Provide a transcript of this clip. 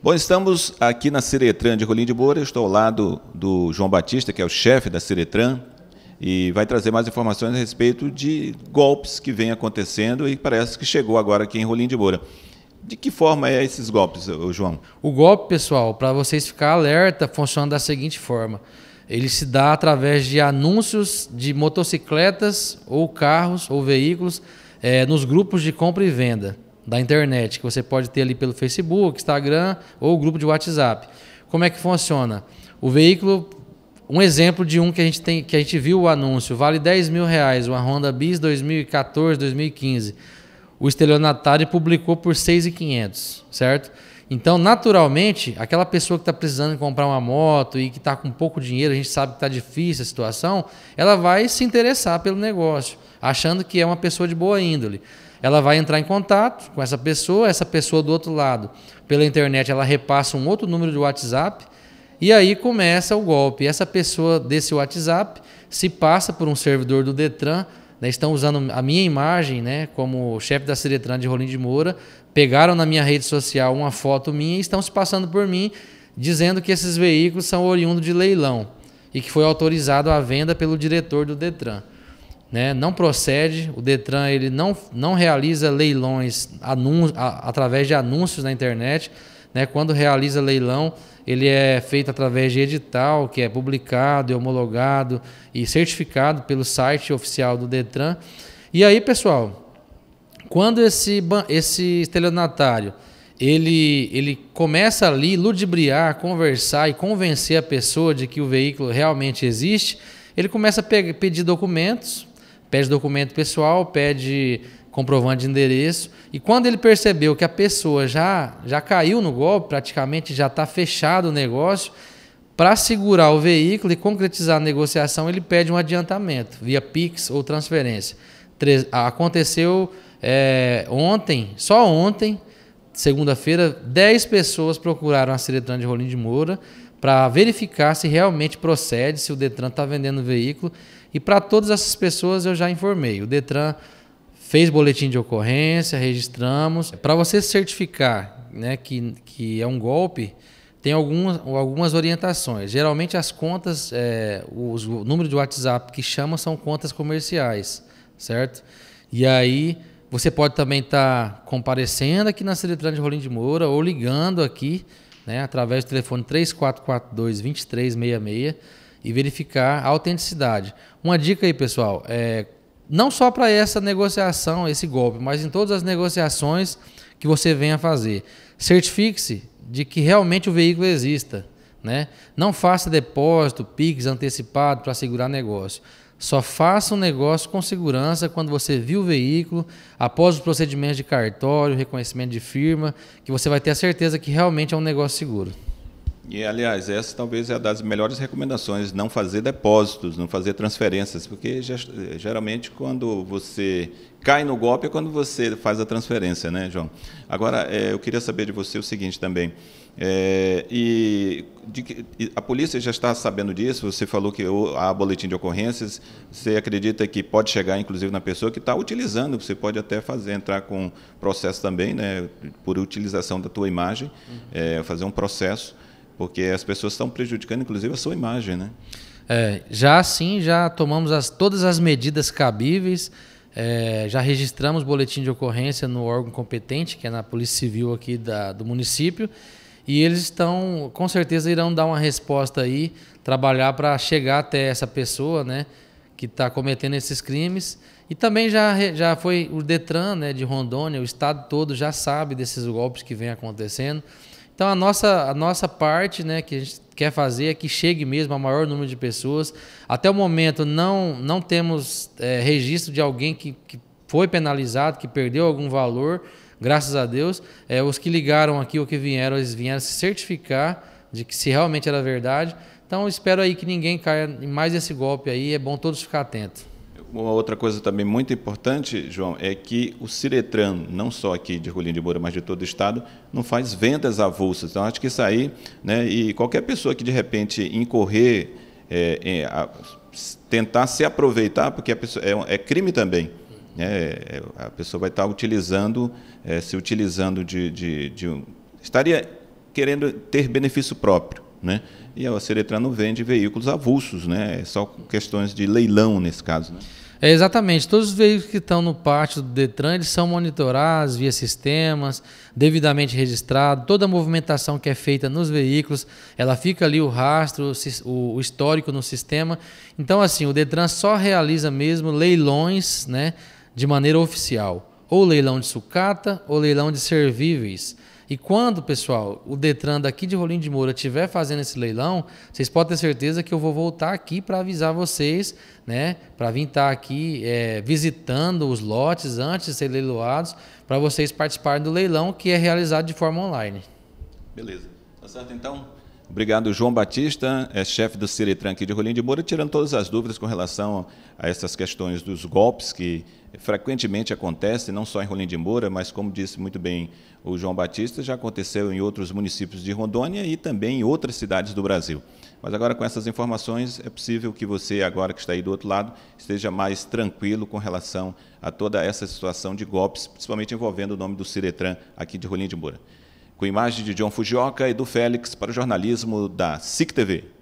Bom, estamos aqui na Ciretran de Rolim de Moura, eu estou ao lado do João Batista, que é o chefe da Ciretran, e vai trazer mais informações a respeito de golpes que vêm acontecendo e parece que chegou agora aqui em Rolim de Moura. De que forma é esses golpes, João? O golpe, pessoal, para vocês ficar alerta, funciona da seguinte forma. Ele se dá através de anúncios de motocicletas ou carros ou veículos é, nos grupos de compra e venda da internet, que você pode ter ali pelo Facebook, Instagram ou grupo de WhatsApp. Como é que funciona? O veículo, um exemplo de um que a gente tem, que a gente viu o anúncio, vale 10 mil reais, uma Honda Bis 2014, 2015. O estelionatário publicou por 6,500, certo? Então, naturalmente, aquela pessoa que está precisando comprar uma moto e que está com pouco dinheiro, a gente sabe que está difícil a situação, ela vai se interessar pelo negócio, achando que é uma pessoa de boa índole. Ela vai entrar em contato com essa pessoa, essa pessoa do outro lado, pela internet, ela repassa um outro número de WhatsApp e aí começa o golpe. Essa pessoa desse WhatsApp se passa por um servidor do Detran, né, estão usando a minha imagem né, como chefe da Ciretran de Rolim de Moura, pegaram na minha rede social uma foto minha e estão se passando por mim, dizendo que esses veículos são oriundos de leilão e que foi autorizado a venda pelo diretor do Detran né, não procede, o Detran ele não, não realiza leilões a, através de anúncios na internet. Né, quando realiza leilão, ele é feito através de edital, que é publicado, e homologado e certificado pelo site oficial do Detran. E aí, pessoal, quando esse, esse estelionatário ele, ele começa ali ludibriar, conversar e convencer a pessoa de que o veículo realmente existe, ele começa a pedir documentos, Pede documento pessoal, pede comprovante de endereço. E quando ele percebeu que a pessoa já, já caiu no golpe, praticamente já está fechado o negócio, para segurar o veículo e concretizar a negociação, ele pede um adiantamento via Pix ou transferência. Aconteceu é, ontem, só ontem, segunda-feira, 10 pessoas procuraram a Ciretran de Rolim de Moura para verificar se realmente procede, se o Detran está vendendo o veículo. E para todas essas pessoas eu já informei. O Detran fez boletim de ocorrência, registramos. Para você certificar né, que, que é um golpe, tem algumas, algumas orientações. Geralmente as contas, é, os, o número de WhatsApp que chama são contas comerciais, certo? E aí você pode também estar tá comparecendo aqui na Celetran de Rolim de Moura ou ligando aqui, né, através do telefone 3442 2366 e verificar a autenticidade. Uma dica aí, pessoal, é, não só para essa negociação, esse golpe, mas em todas as negociações que você venha fazer. Certifique-se de que realmente o veículo exista. Né? Não faça depósito, PIX antecipado para segurar negócio. Só faça um negócio com segurança quando você viu o veículo, após os procedimentos de cartório, reconhecimento de firma, que você vai ter a certeza que realmente é um negócio seguro. E, aliás, essa talvez é a das melhores recomendações, não fazer depósitos, não fazer transferências, porque geralmente quando você cai no golpe é quando você faz a transferência, né, João? Agora, é, eu queria saber de você o seguinte também, é, e, que, a polícia já está sabendo disso, você falou que há boletim de ocorrências, você acredita que pode chegar, inclusive, na pessoa que está utilizando, você pode até fazer, entrar com processo também, né, por utilização da tua imagem, uhum. é, fazer um processo, porque as pessoas estão prejudicando, inclusive, a sua imagem, né? É, já sim, já tomamos as, todas as medidas cabíveis, é, já registramos boletim de ocorrência no órgão competente, que é na Polícia Civil aqui da, do município, e eles estão, com certeza, irão dar uma resposta aí, trabalhar para chegar até essa pessoa, né, que está cometendo esses crimes. E também já, já foi o Detran, né, de Rondônia, o estado todo já sabe desses golpes que vem acontecendo. Então a nossa, a nossa parte, né, que a gente quer fazer é que chegue mesmo a maior número de pessoas. Até o momento não, não temos é, registro de alguém que, que foi penalizado, que perdeu algum valor, graças a Deus. É, os que ligaram aqui ou que vieram, eles vieram se certificar de que se realmente era verdade. Então espero aí que ninguém caia em mais esse golpe aí. É bom todos ficar atentos uma outra coisa também muito importante, João, é que o Ciretran, não só aqui de Rolim de Moura, mas de todo o Estado, não faz vendas avulsas. Então, acho que isso aí, né, e qualquer pessoa que de repente incorrer, é, é, a, tentar se aproveitar, porque pessoa, é, é, crime também. Né, é, é, a pessoa vai estar utilizando, é, se utilizando de, de, de um, estaria querendo ter benefício próprio. Né? E a não vende veículos avulsos, né? Só questões de leilão nesse caso. Né? É, exatamente. Todos os veículos que estão no pátio do Detran, eles são monitorados via sistemas, devidamente registrados. Toda a movimentação que é feita nos veículos, ela fica ali o rastro, o histórico no sistema. Então, assim, o Detran só realiza mesmo leilões né, de maneira oficial. Ou leilão de sucata ou leilão de servíveis. E quando, pessoal, o Detran daqui de Rolim de Moura estiver fazendo esse leilão, vocês podem ter certeza que eu vou voltar aqui para avisar vocês, né? Para vir estar tá aqui é, visitando os lotes antes de serem leiloados, para vocês participarem do leilão que é realizado de forma online. Beleza. Tá certo então? Obrigado, João Batista, é chefe do Ciretran aqui de Rolim de Moura, tirando todas as dúvidas com relação a essas questões dos golpes que frequentemente acontecem, não só em Rolim de Moura, mas como disse muito bem o João Batista, já aconteceu em outros municípios de Rondônia e também em outras cidades do Brasil. Mas agora com essas informações é possível que você, agora que está aí do outro lado, esteja mais tranquilo com relação a toda essa situação de golpes, principalmente envolvendo o nome do Ciretran aqui de Rolim de Moura com imagem de John Fujioka e do Félix para o jornalismo da SIC TV.